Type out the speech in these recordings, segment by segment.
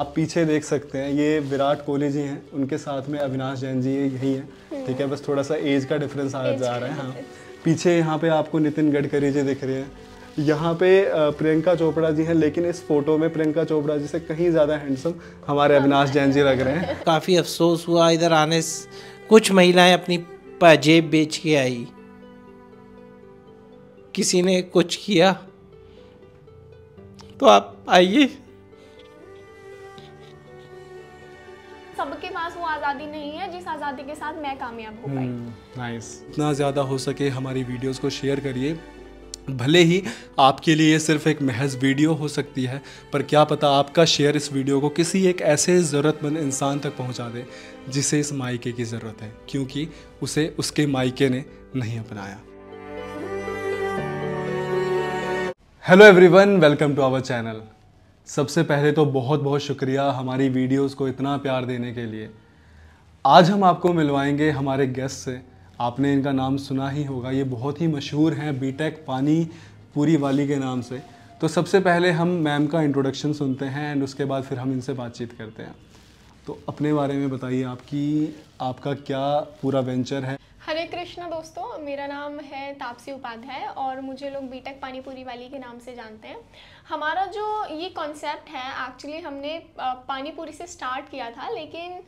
आप पीछे देख सकते हैं ये विराट कोहली जी हैं उनके साथ में अविनाश जैन जी यही हैं ठीक है बस थोड़ा सा एज का डिफरेंस आ जा रहा है हाँ पीछे यहाँ पे आपको नितिन गडकरी जी दिख रहे हैं यहाँ पे प्रियंका चोपड़ा जी हैं लेकिन इस फोटो में प्रियंका चोपड़ा जी से कहीं ज़्यादा हैंडसम हमारे अविनाश जैन जी लग रहे हैं काफ़ी अफसोस हुआ इधर आने कुछ महिलाएं अपनी पजेब बेच के आई किसी ने कुछ किया तो आप आइए आज़ादी नहीं है जिस आज़ादी के साथ मैं कामयाब हो पाई हम्म, नाइस ज़्यादा हो सके हमारी वीडियोज़ को शेयर करिए भले ही आपके लिए सिर्फ एक महज वीडियो हो सकती है पर क्या पता आपका शेयर इस वीडियो को किसी एक ऐसे ज़रूरतमंद इंसान तक पहुंचा दे जिसे इस मायके की ज़रूरत है क्योंकि उसे उसके मायके ने नहीं अपनाया hello everyone welcome to our channel सबसे पहले तो बहुत बहुत शुक्रिया हमारी वीडियोस को इतना प्यार देने के लिए आज हम आपको मिलवाएंगे हमारे गेस्ट से आपने इनका नाम सुना ही होगा ये बहुत ही मशहूर हैं बीटेक पानी पूरी वाली के नाम से तो सबसे पहले हम मैम का इंट्रोडक्शन सुनते हैं एंड उसके बाद फिर हम इनसे बातचीत करते हैं तो अपने बारे में बताइए आपकी आपका क्या पूरा वेंचर है हरे कृष्णा दोस्तों मेरा नाम है तापसी उपाध्याय और मुझे लोग बीटेक पानीपुरी वाली के नाम से जानते हैं हमारा जो ये कॉन्सेप्ट है एक्चुअली हमने पानीपुरी से स्टार्ट किया था लेकिन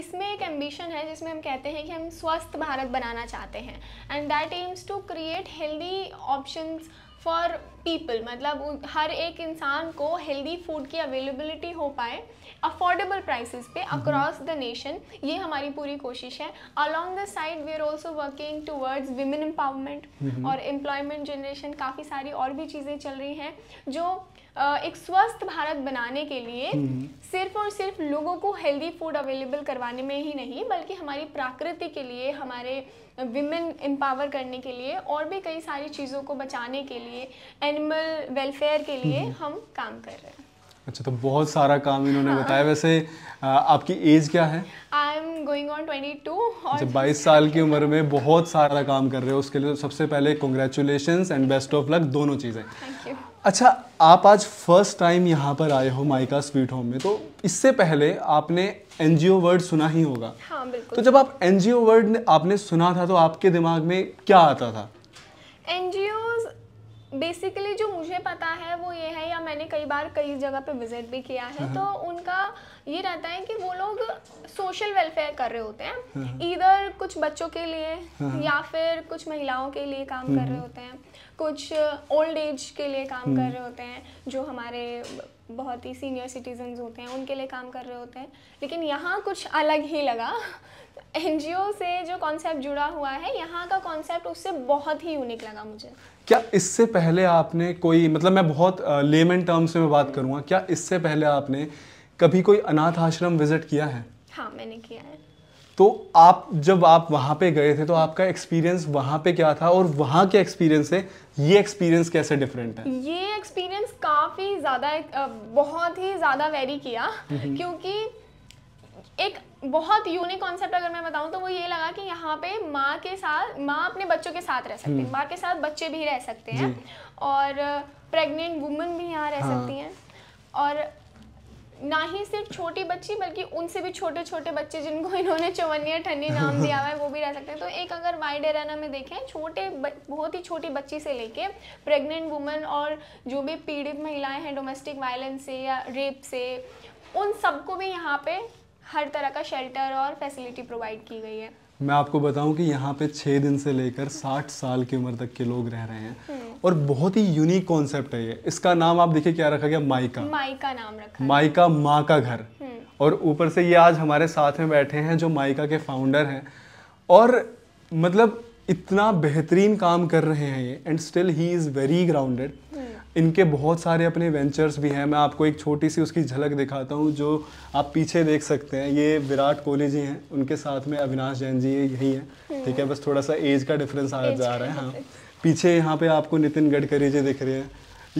इसमें एक एम्बिशन है जिसमें हम कहते हैं कि हम स्वस्थ भारत बनाना चाहते हैं and that aims to create healthy options for people मतलब हर एक इंसान को हेल्दी फूड की अवेलेबिलिटी हो पाए अफोर्डेबल प्राइसेस पे अक्रॉस द नेशन ये हमारी पूरी कोशिश है along the side we are also working towards women empowerment और एम्प्लॉयमेंट जनरेशन काफ़ी सारी और भी चीज़ें चल रही हैं जो एक स्वस्थ भारत बनाने के लिए हम्म। सिर्फ और सिर्फ लोगों को हेल्दी फूड अवेलेबल करवाने में ही नहीं बल्कि हमारी प्राकृति के लिए हमारे विमेन एम्पावर करने के लिए और भी कई सारी चीज़ों को बचाने के लिए एनिमल वेलफेयर के लिए हम्म। हम काम कर रहे हैं अच्छा तो बहुत सारा काम इन्होंने हाँ। बताया वैसे आ, आपकी एज क्या है I am going on to अच्छा बाईस साल की उम्र में बहुत सारा काम कर रहे हो उसके लिए तो सबसे पहले congratulation and best of luck दोनों चीज़ें थैंक यू अच्छा आप आज फर्स्ट टाइम यहाँ पर आए हो माइका स्वीट होम में तो इससे पहले आपने एन वर्ड सुना ही होगा हाँ बिल्कुल तो जब आप एन वर्ड आपने सुना था तो आपके दिमाग में क्या आता था एन बेसिकली जो मुझे पता है वो ये है या मैंने कई बार कई जगह पे विजिट भी किया है तो हाँ। उनका ये रहता है कि वो लोग सोशल वेलफेयर कर रहे होते हैं इधर हाँ। कुछ बच्चों के लिए हाँ। या फिर कुछ महिलाओं के लिए काम कर रहे हम्म। होते हैं कुछ ओल्ड एज के लिए काम कर हम्म। रहे होते हैं जो हमारे बहुत ही सीनियर सिटीजन होते हैं उनके लिए काम कर रहे होते हैं लेकिन यहाँ कुछ अलग ही लगा एन से जो कॉन्सेप्ट जुड़ा हुआ है यहाँ का कॉन्सेप्ट उससे बहुत ही यूनिक लगा मुझे क्या इससे पहले आपने कोई मतलब मैं बहुत लेमन टर्म्स में बात करूँगा क्या इससे पहले आपने कभी कोई अनाथ आश्रम विजिट किया है हाँ मैंने किया है तो आप जब आप वहाँ पे गए थे तो आपका एक्सपीरियंस वहाँ पे क्या था और वहाँ के एक्सपीरियंस से ये एक्सपीरियंस कैसे डिफरेंट है ये एक्सपीरियंस काफ़ी ज़्यादा बहुत ही ज़्यादा वेरी किया हम्म। क्योंकि एक बहुत यूनिक कॉन्सेप्ट अगर मैं बताऊं तो वो ये लगा कि यहाँ पे माँ के साथ माँ अपने बच्चों के साथ रह सकती है हम्म। माँ के साथ बच्चे भी रह सकते हैं और प्रेग्नेंट वुमेन भी यहाँ रह हाँ। सकती हैं और ना ही सिर्फ छोटी बच्ची बल्कि उनसे भी छोटे छोटे बच्चे जिनको इन्होंने चवनिया ठंडी नाम दिया हुआ है वो भी रह सकते हैं तो एक अगर वाइड एराना में देखें छोटे बहुत ही छोटी बच्ची से लेके प्रेग्नेंट वुमेन और जो भी पीड़ित महिलाएं हैं डोमेस्टिक वायलेंस से या रेप से उन सबको भी यहाँ पे हर तरह का शेल्टर और फैसिलिटी प्रोवाइड की गई है मैं आपको बताऊं कि यहाँ पे छः दिन से लेकर साठ साल की उम्र तक के लोग रह रहे हैं हम्म। और बहुत ही यूनिक कॉन्सेप्ट है ये इसका नाम आप देखिए क्या रखा गया माइका माइका नाम रखा माइका माँ का घर हम्म। और ऊपर से ये आज हमारे साथ में बैठे हैं जो माइका के फाउंडर हैं और मतलब इतना बेहतरीन काम कर रहे हैं ये and still he is very grounded इनके बहुत सारे अपने वेंचर्स भी हैं मैं आपको एक छोटी सी उसकी झलक दिखाता हूँ जो आप पीछे देख सकते हैं ये विराट कोहली जी हैं उनके साथ में अविनाश जैन जी यही हैं hmm. ठीक है बस थोड़ा सा एज का डिफरेंस आ जा रहा है हाँ पीछे यहाँ पे आपको नितिन गडकरी जी दिख रहे हैं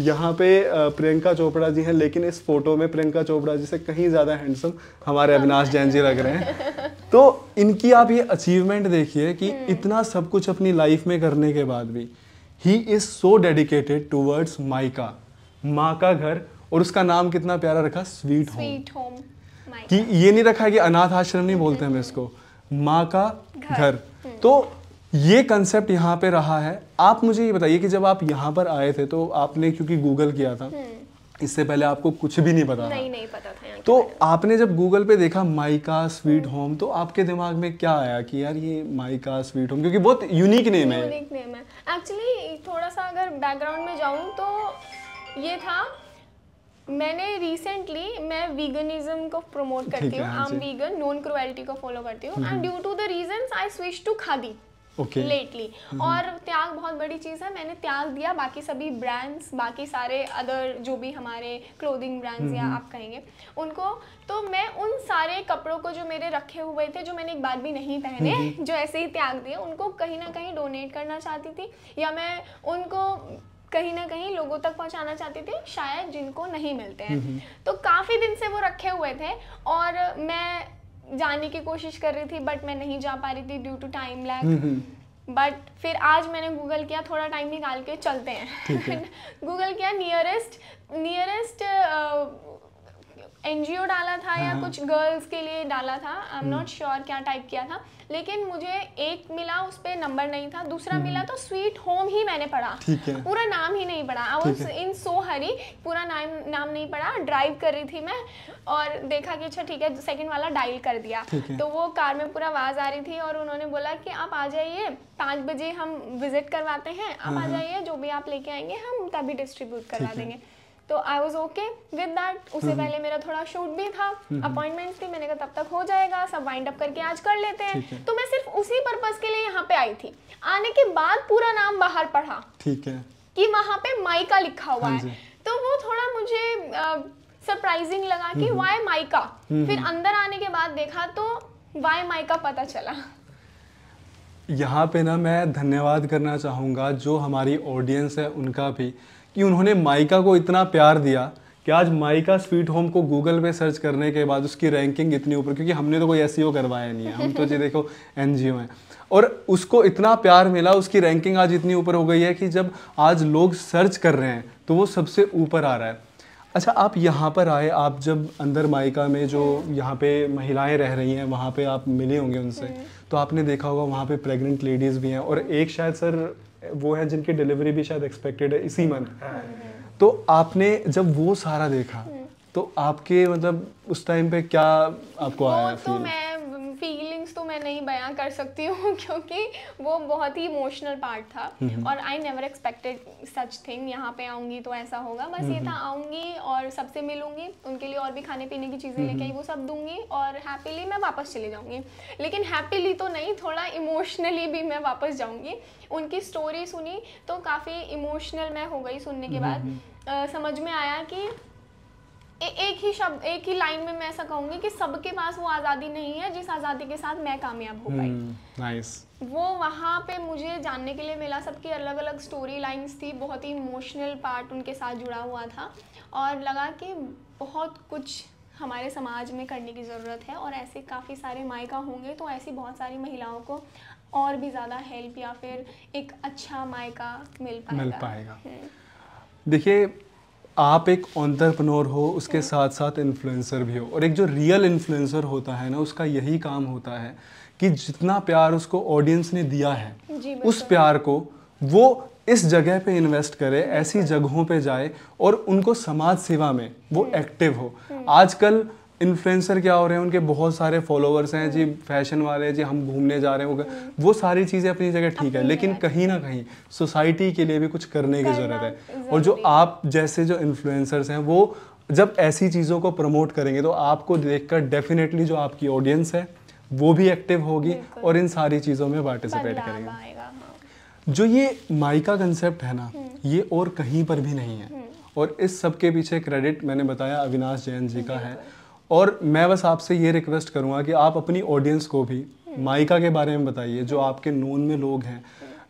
यहाँ पे प्रियंका चोपड़ा जी हैं लेकिन इस फोटो में प्रियंका चोपड़ा जी से कहीं ज़्यादा हैंडसम हमारे हाँ। अविनाश जैन जी लग रहे हैं तो इनकी आप ये अचीवमेंट देखिए कि हम्म। इतना सब कुछ अपनी लाइफ में करने के बाद भी he is so dedicated towards Maika माँ का घर और उसका नाम कितना प्यारा रखा स्वीट होम कि ये नहीं रखा कि अनाथ आश्रम नहीं बोलते हम हम्म। इसको माँ का घर हम्म। तो ये कंसेप्ट यहाँ पे रहा है आप मुझे ये बताइए कि जब आप यहाँ पर आए थे तो आपने क्योंकि गूगल किया था इससे पहले आपको कुछ भी नहीं पता नहीं, नहीं पता था तो आपने जब गूगल पे देखा माइका स्वीट होम तो आपके दिमाग में क्या आया कि यार ये माइका स्वीट होम क्योंकि बहुत यूनिक नेम है यूनिक नेम है एक्चुअली थोड़ा सा अगर बैकग्राउंड में जाऊँ तो ये था मैंने रिसेंटली मैं वीगनिज्म को प्रमोट हाँ करती हूँ I am vegan non cruelty को फॉलो करती हूँ and due to the reasons I switch to khadi lately okay. Mm-hmm. और त्याग बहुत बड़ी चीज़ है मैंने त्याग दिया बाकी सभी ब्रांड्स बाकी सारे अदर जो भी हमारे क्लोदिंग ब्रांड्स या mm-hmm. आप कहेंगे उनको तो मैं उन सारे कपड़ों को जो मेरे रखे हुए थे जो मैंने एक बार भी नहीं पहने mm-hmm. जो ऐसे ही त्याग दिए उनको कहीं ना कहीं डोनेट करना चाहती थी या मैं उनको कहीं ना कहीं लोगों तक पहुंचाना चाहती थी शायद जिनको नहीं मिलते हैं तो काफ़ी दिन से वो रखे हुए थे और मैं जाने की कोशिश कर रही थी बट मैं नहीं जा पा रही थी due to time lag but फिर आज मैंने गूगल किया थोड़ा टाइम निकाल के चलते हैं गूगल किया नियरेस्ट नियरेस्ट एनजीओ डाला था या हाँ। कुछ गर्ल्स के लिए डाला था आई एम नॉट श्योर क्या टाइप किया था लेकिन मुझे एक मिला उस पर नंबर नहीं था दूसरा मिला हम्म। तो स्वीट होम ही मैंने पढ़ा पूरा नाम ही नहीं पढ़ा आई वॉज इन सो हरी पूरा नाम नाम नहीं पढ़ा ड्राइव कर रही थी मैं और देखा कि अच्छा ठीक है सेकंड वाला डायल कर दिया तो वो कार में पूरा आवाज़ आ रही थी और उन्होंने बोला कि आप आ जाइए पाँच बजे हम विजिट करवाते हैं आप आ हम्म, हम्म। जाइए जो भी आप लेके आएंगे हम तभी डिस्ट्रीब्यूट करवा देंगे तो I was okay with that उससे पहले मेरा थोड़ा शूट भी था अपॉइंटमेंट थी मैंने कहा तब तक हो जाएगा सब वाइंड अप करके आज कर लेते हैं तो मैं सिर्फ उसी पर्पज के लिए यहाँ पे आई थी आने के बाद पूरा नाम बाहर पढ़ा ठीक है कि वहां पे माइका लिखा हुआ हाँ है तो वो थोड़ा मुझे सरप्राइजिंग uh, लगा कि वाई माइका फिर अंदर आने के बाद देखा तो वाई माइका पता चला यहाँ पे ना मैं धन्यवाद करना चाहूँगा जो हमारी ऑडियंस है उनका भी कि उन्होंने माइका को इतना प्यार दिया कि आज माइका स्वीट होम को गूगल पे सर्च करने के बाद उसकी रैंकिंग इतनी ऊपर क्योंकि हमने तो कोई एस e करवाया नहीं है हम तो जी देखो एन हैं और उसको इतना प्यार मिला उसकी रैंकिंग आज इतनी ऊपर हो गई है कि जब आज लोग सर्च कर रहे हैं तो वो सबसे ऊपर आ रहा है अच्छा आप यहाँ पर आए आप जब अंदर माइका में जो यहाँ पे महिलाएं रह रही हैं वहाँ पे आप मिले होंगे उनसे हम्म। तो आपने देखा होगा वहाँ पे प्रेग्नेंट लेडीज़ भी हैं और एक शायद सर वो हैं जिनकी डिलीवरी भी शायद एक्सपेक्टेड है इसी मंथ हाँ। तो आपने जब वो सारा देखा हम्म। तो आपके मतलब उस टाइम पे क्या आपको आया फील? तो मैं बयां कर सकती हूँ क्योंकि वो बहुत ही इमोशनल पार्ट था और I never expected such thing यहाँ पे आऊँगी तो ऐसा होगा बस ये था आऊँगी और सबसे मिलूँगी उनके लिए और भी खाने पीने की चीज़ें लेके आई वो सब दूँगी और हैप्पीली मैं वापस चले जाऊँगी लेकिन हैप्पीली तो नहीं थोड़ा इमोशनली भी मैं वापस जाऊँगी उनकी स्टोरी सुनी तो काफ़ी इमोशनल मैं हो गई सुनने के बाद समझ में आया कि ए, एक ही शब्द एक ही लाइन में मैं ऐसा कहूंगी कि सबके पास वो आज़ादी नहीं है जिस आज़ादी के साथ मैं कामयाब हो पाई नाइस हम्म, hmm, nice. वो वहाँ पे मुझे जानने के लिए मिला सबकी अलग अलग स्टोरी लाइंस थी बहुत ही इमोशनल पार्ट उनके साथ जुड़ा हुआ था और लगा कि बहुत कुछ हमारे समाज में करने की ज़रूरत है और ऐसे काफ़ी सारे मायका होंगे तो ऐसी बहुत सारी महिलाओं को और भी ज़्यादा हेल्प या फिर एक अच्छा मायका मिल पाएगा मिल पाएगा हम्म। देखिए आप एक ऑन्टरप्रनोर हो उसके साथ साथ इन्फ्लुएंसर भी हो और एक जो रियल इन्फ्लुएंसर होता है ना उसका यही काम होता है कि जितना प्यार उसको ऑडियंस ने दिया है उस प्यार को वो इस जगह पे इन्वेस्ट करे ऐसी जगहों पे जाए और उनको समाज सेवा में वो एक्टिव हम्म। हो हम्म। आजकल इन्फ्लुएंसर क्या हो रहे हैं उनके बहुत सारे फॉलोअर्स हैं जी फैशन हम्म। वाले जी हम घूमने जा रहे हैं वो सारी चीज़ें अपनी जगह ठीक है लेकिन कहीं ना कहीं सोसाइटी के लिए भी कुछ करने की ज़रूरत है और जो आप जैसे जो इन्फ्लुएंसर्स हैं वो जब ऐसी चीज़ों को प्रमोट करेंगे तो आपको देखकर डेफिनेटली जो आपकी ऑडियंस है वो भी एक्टिव होगी और इन सारी चीज़ों में पार्टिसिपेट करेंगे हाँ। जो ये माइका कंसेप्ट है ना हम्म। ये और कहीं पर भी नहीं है हम्म। और इस सब के पीछे क्रेडिट मैंने बताया अविनाश जैन जी का है और मैं बस आपसे ये रिक्वेस्ट करूँगा कि आप अपनी ऑडियंस को भी माइका के बारे में बताइए जो आपके नून में लोग हैं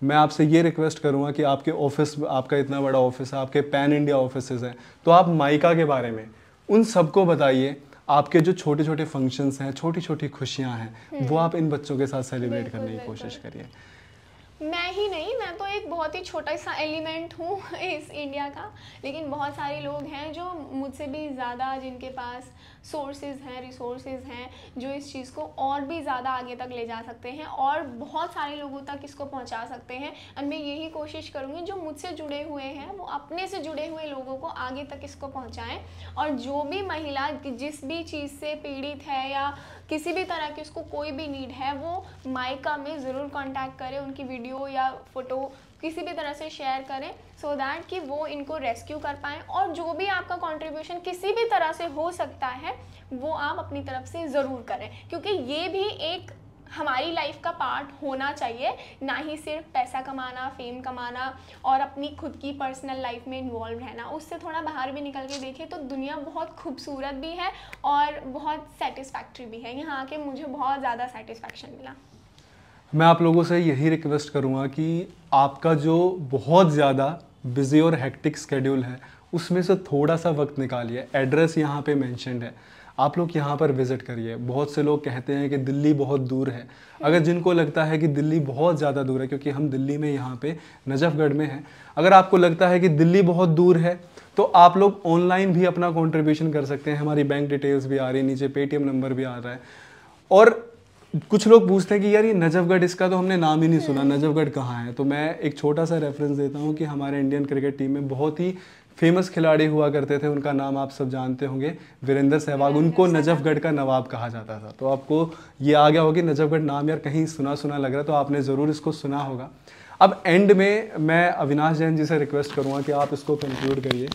मैं आपसे ये रिक्वेस्ट करूँगा कि आपके ऑफिस आपका इतना बड़ा ऑफिस है आपके पैन इंडिया ऑफिस हैं तो आप माइका के बारे में उन सबको बताइए आपके जो छोटे छोटे फंक्शंस हैं छोटी छोटी खुशियाँ हैं वो हम्म। आप इन बच्चों के साथ सेलिब्रेट करने की कोशिश करिए मैं ही एक बहुत ही छोटा सा एलिमेंट हूँ इस इंडिया का लेकिन बहुत सारे लोग हैं जो मुझसे भी ज़्यादा जिनके पास सोर्सेज हैं रिसोर्सेज हैं जो इस चीज़ को और भी ज़्यादा आगे तक ले जा सकते हैं और बहुत सारे लोगों तक इसको पहुँचा सकते हैं एंड मैं यही कोशिश करूँगी जो मुझसे जुड़े हुए हैं वो अपने से जुड़े हुए लोगों को आगे तक इसको पहुँचाएँ और जो भी महिला जिस भी चीज़ से पीड़ित है या किसी भी तरह की उसको कोई भी नीड है वो माइका में ज़रूर कॉन्टैक्ट करें उनकी वीडियो या फ़ोटो किसी भी तरह से शेयर करें सो so दैट कि वो इनको रेस्क्यू कर पाएँ और जो भी आपका कंट्रीब्यूशन किसी भी तरह से हो सकता है वो आप अपनी तरफ से ज़रूर करें क्योंकि ये भी एक हमारी लाइफ का पार्ट होना चाहिए ना ही सिर्फ पैसा कमाना फेम कमाना और अपनी खुद की पर्सनल लाइफ में इन्वॉल्व रहना उससे थोड़ा बाहर भी निकल के देखें तो दुनिया बहुत खूबसूरत भी है और बहुत सेटिस्फैक्ट्री भी है यहाँ आके मुझे बहुत ज़्यादा सेटिस्फैक्शन मिला मैं आप लोगों से यही रिक्वेस्ट करूँगा कि आपका जो बहुत ज़्यादा बिजी और हेक्टिक स्केड्यूल है उसमें से थोड़ा सा वक्त निकालिए एड्रेस यहाँ पे मैंशनड है आप लोग यहाँ पर विज़िट करिए बहुत से लोग कहते हैं कि दिल्ली बहुत दूर है अगर जिनको लगता है कि दिल्ली बहुत ज़्यादा दूर है क्योंकि हम दिल्ली में यहाँ पे नजफ़गढ़ में हैं अगर आपको लगता है कि दिल्ली बहुत दूर है तो आप लोग ऑनलाइन भी अपना कॉन्ट्रीब्यूशन कर सकते हैं हमारी बैंक डिटेल्स भी आ रही है नीचे पेटीएम नंबर भी आ रहा है और कुछ लोग पूछते हैं कि यार ये नजफगढ़ इसका तो हमने नाम ही नहीं सुना हम्म। नजफगढ़ कहाँ है तो मैं एक छोटा सा रेफरेंस देता हूँ कि हमारे इंडियन क्रिकेट टीम में बहुत ही फेमस खिलाड़ी हुआ करते थे उनका नाम आप सब जानते होंगे वीरेंद्र सहवाग उनको नजफगढ़ का नवाब कहा जाता था तो आपको ये आ गया होगा कि नजफगढ़ नाम यार कहीं सुना सुना लग रहा है तो आपने ज़रूर इसको सुना होगा अब एंड में मैं अविनाश जैन जी से रिक्वेस्ट करूँगा कि आप इसको कंक्लूड करिए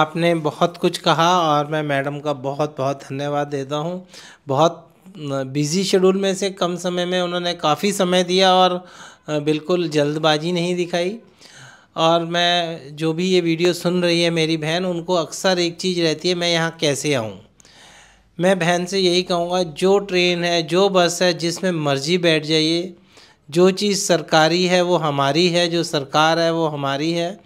आपने बहुत कुछ कहा और मैं मैडम का बहुत बहुत धन्यवाद देता हूँ बहुत बिज़ी शेड्यूल में से कम समय में उन्होंने काफ़ी समय दिया और बिल्कुल जल्दबाजी नहीं दिखाई और मैं जो भी ये वीडियो सुन रही है मेरी बहन उनको अक्सर एक चीज़ रहती है मैं यहाँ कैसे आऊँ मैं बहन से यही कहूँगा जो ट्रेन है जो बस है जिसमें मर्जी बैठ जाइए जो चीज़ सरकारी है वो हमारी है जो सरकार है वो हमारी है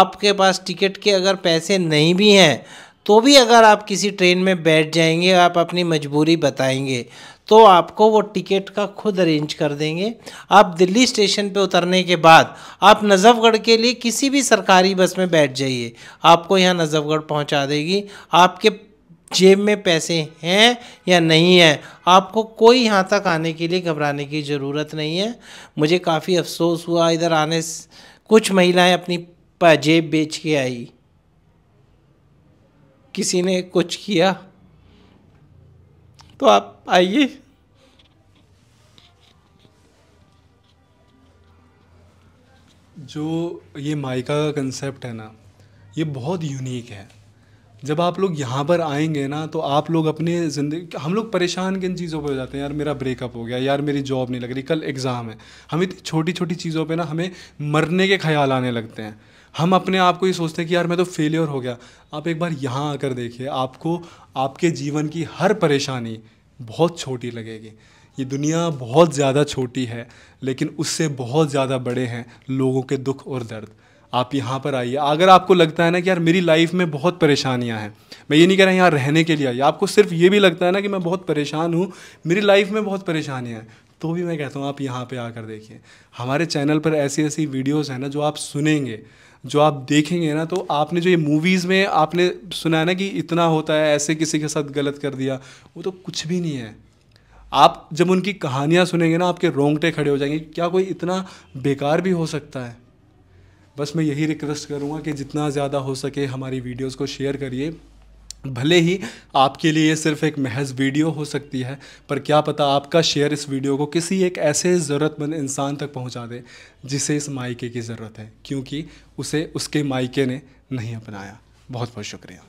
आपके पास टिकट के अगर पैसे नहीं भी हैं तो भी अगर आप किसी ट्रेन में बैठ जाएंगे आप अपनी मजबूरी बताएंगे तो आपको वो टिकट का खुद अरेंज कर देंगे आप दिल्ली स्टेशन पे उतरने के बाद आप नज़फगढ़ के लिए किसी भी सरकारी बस में बैठ जाइए आपको यहाँ नज़फगढ़ पहुँचा देगी आपके जेब में पैसे हैं या नहीं हैं आपको कोई यहाँ तक आने के लिए घबराने की ज़रूरत नहीं है मुझे काफ़ी अफसोस हुआ इधर आने कुछ महिलाएं अपनी जेब बेच के आई किसी ने कुछ किया तो आप आइए जो ये माइका का कंसेप्ट है ना ये बहुत यूनिक है जब आप लोग यहाँ पर आएंगे ना तो आप लोग अपने ज़िंदगी हम लोग परेशान किन चीज़ों पे हो जाते हैं यार मेरा ब्रेकअप हो गया यार मेरी जॉब नहीं लग रही कल एग्ज़ाम है हम इतनी छोटी छोटी चीज़ों पे ना हमें मरने के ख्याल आने लगते हैं हम अपने आप को ये सोचते हैं कि यार मैं तो फेलियर हो गया आप एक बार यहाँ आकर देखिए आपको आपके जीवन की हर परेशानी बहुत छोटी लगेगी ये दुनिया बहुत ज़्यादा छोटी है लेकिन उससे बहुत ज़्यादा बड़े हैं लोगों के दुख और दर्द आप यहाँ पर आइए अगर आपको लगता है ना कि यार मेरी लाइफ में बहुत परेशानियाँ हैं मैं ये नहीं कह रहा यहाँ रहने के लिए आइए आपको सिर्फ ये भी लगता है ना कि मैं बहुत परेशान हूँ मेरी लाइफ में बहुत परेशानियाँ हैं तो भी मैं कहता हूँ आप यहाँ पर आकर देखिए हमारे चैनल पर ऐसी ऐसी वीडियोज़ हैं ना जो आप सुनेंगे जो आप देखेंगे ना तो आपने जो ये मूवीज़ में आपने सुना है ना कि इतना होता है ऐसे किसी के साथ गलत कर दिया वो तो कुछ भी नहीं है आप जब उनकी कहानियाँ सुनेंगे ना आपके रोंगटे खड़े हो जाएंगे क्या कोई इतना बेकार भी हो सकता है बस मैं यही रिक्वेस्ट करूँगा कि जितना ज़्यादा हो सके हमारी वीडियोज़ को शेयर करिए भले ही आपके लिए ये सिर्फ एक महज वीडियो हो सकती है पर क्या पता आपका शेयर इस वीडियो को किसी एक ऐसे ज़रूरतमंद इंसान तक पहुंचा दे जिसे इस मायके की ज़रूरत है क्योंकि उसे उसके मायके ने नहीं अपनाया बहुत बहुत शुक्रिया